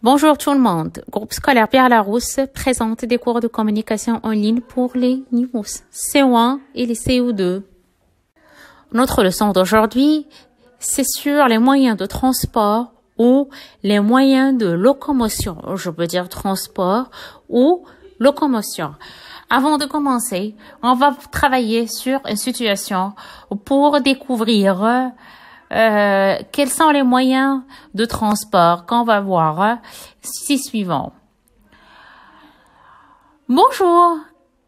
Bonjour tout le monde. Groupe scolaire Pierre Larousse présente des cours de communication en ligne pour les niveaux CO1 et les CO2. Notre leçon d'aujourd'hui, c'est sur les moyens de transport ou les moyens de locomotion. Je peux dire transport ou locomotion. Avant de commencer, on va travailler sur une situation pour découvrir euh, quels sont les moyens de transport qu'on va voir euh, si suivant. Bonjour,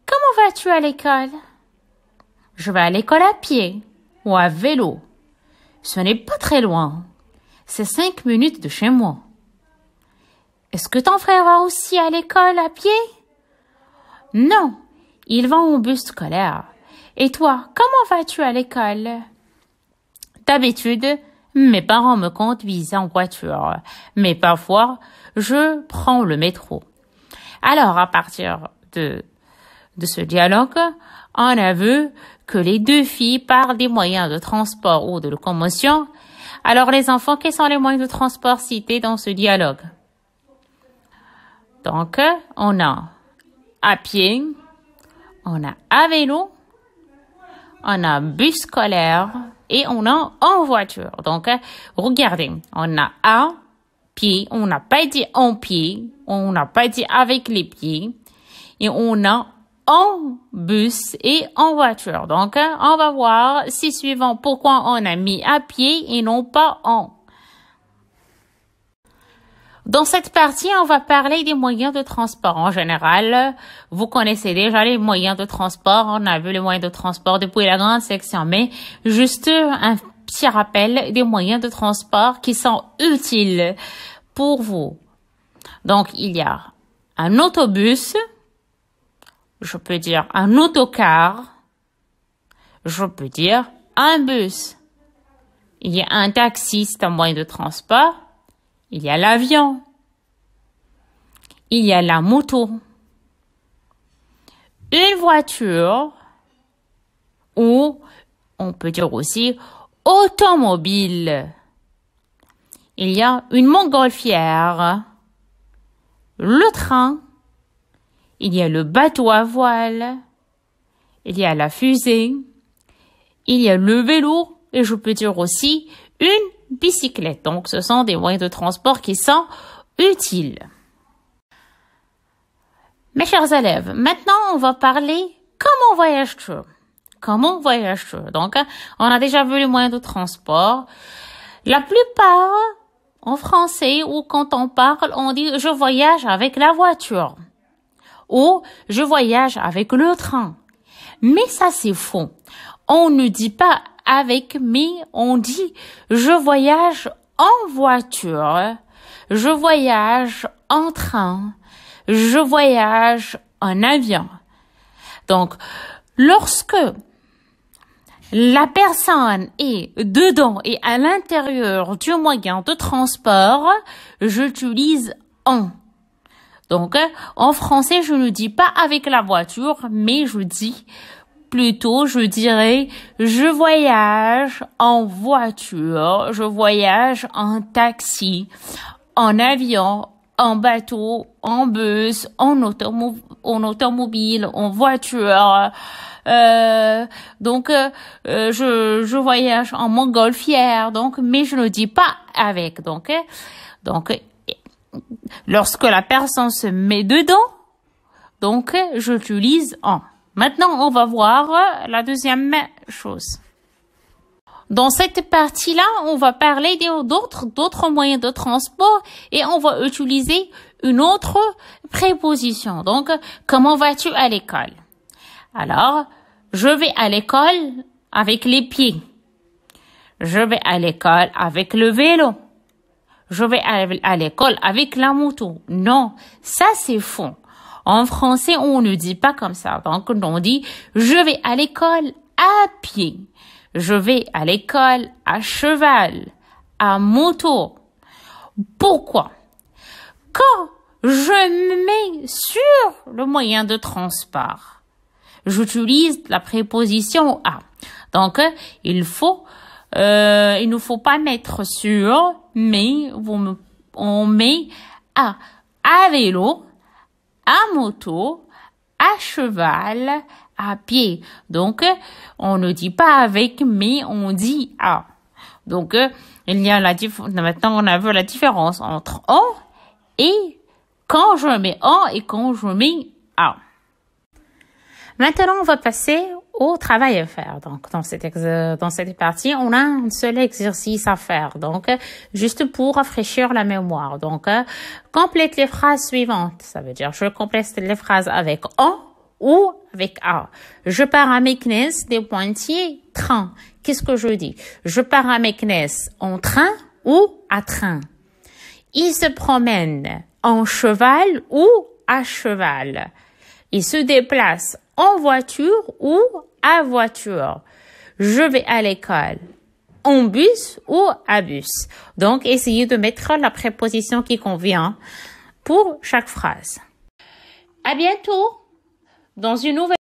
comment vas-tu à l'école Je vais à l'école à pied ou à vélo. Ce n'est pas très loin. C'est cinq minutes de chez moi. Est-ce que ton frère va aussi à l'école à pied Non, il va en bus scolaire. Et toi, comment vas-tu à l'école D'habitude, mes parents me conduisent en voiture, mais parfois, je prends le métro. Alors, à partir de, de ce dialogue, on a vu que les deux filles parlent des moyens de transport ou de locomotion. Alors, les enfants, quels sont les moyens de transport cités dans ce dialogue? Donc, on a à pied, on a à vélo, on a bus scolaire, et on a en voiture. Donc, euh, regardez, on a à pied, on n'a pas dit en pied, on n'a pas dit avec les pieds, et on a en bus et en voiture. Donc, euh, on va voir si suivant pourquoi on a mis à pied et non pas en. Dans cette partie, on va parler des moyens de transport en général. Vous connaissez déjà les moyens de transport. On a vu les moyens de transport depuis la grande section, mais juste un petit rappel des moyens de transport qui sont utiles pour vous. Donc, il y a un autobus, je peux dire un autocar, je peux dire un bus. Il y a un taxi, c'est un moyen de transport. Il y a l'avion. Il y a la moto. Une voiture ou on peut dire aussi automobile. Il y a une montgolfière. Le train. Il y a le bateau à voile. Il y a la fusée. Il y a le vélo et je peux dire aussi une bicyclette. Donc ce sont des moyens de transport qui sont utiles. Mes chers élèves, maintenant on va parler comment voyage-tu Comment voyage-tu Donc on a déjà vu les moyens de transport. La plupart en français ou quand on parle, on dit je voyage avec la voiture ou je voyage avec le train. Mais ça, c'est faux. On ne dit pas avec mais, on dit je voyage en voiture, je voyage en train, je voyage en avion. Donc, lorsque la personne est dedans et à l'intérieur du moyen de transport, j'utilise en. Donc, euh, en français, je ne dis pas avec la voiture, mais je dis plutôt, je dirais, je voyage en voiture, je voyage en taxi, en avion, en bateau, en bus, en, automobile, en voiture. Euh, donc, euh, je, je voyage en montgolfière, donc, mais je ne dis pas avec, donc, donc, lorsque la personne se met dedans, donc j'utilise en. Maintenant, on va voir la deuxième chose. Dans cette partie-là, on va parler d'autres, d'autres moyens de transport et on va utiliser une autre préposition. Donc, comment vas-tu à l'école? Alors, je vais à l'école avec les pieds. Je vais à l'école avec le vélo je vais à l'école avec la moto. Non, ça c'est faux. En français, on ne dit pas comme ça. Donc, on dit je vais à l'école à pied. Je vais à l'école à cheval, à moto. Pourquoi Quand je me mets sur le moyen de transport, j'utilise la préposition à. Donc, il faut euh, il ne faut pas mettre sur, mais on met à, à vélo, à moto, à cheval, à pied. Donc, on ne dit pas avec, mais on dit à. Donc, euh, il y a la maintenant on a vu la différence entre on et quand je mets en » et quand je mets à. Maintenant, on va passer au travail à faire. Donc, dans cette, dans cette partie, on a un seul exercice à faire. Donc, juste pour rafraîchir la mémoire. Donc, complète les phrases suivantes. Ça veut dire, je complète les phrases avec en » ou avec a. Je pars à Meknes des Pointiers, train. Qu'est-ce que je dis? Je pars à Meknes en train ou à train. Il se promène en cheval ou à cheval. Il se déplace en voiture ou à voiture. Je vais à l'école en bus ou à bus. Donc, essayez de mettre la préposition qui convient pour chaque phrase. À bientôt dans une nouvelle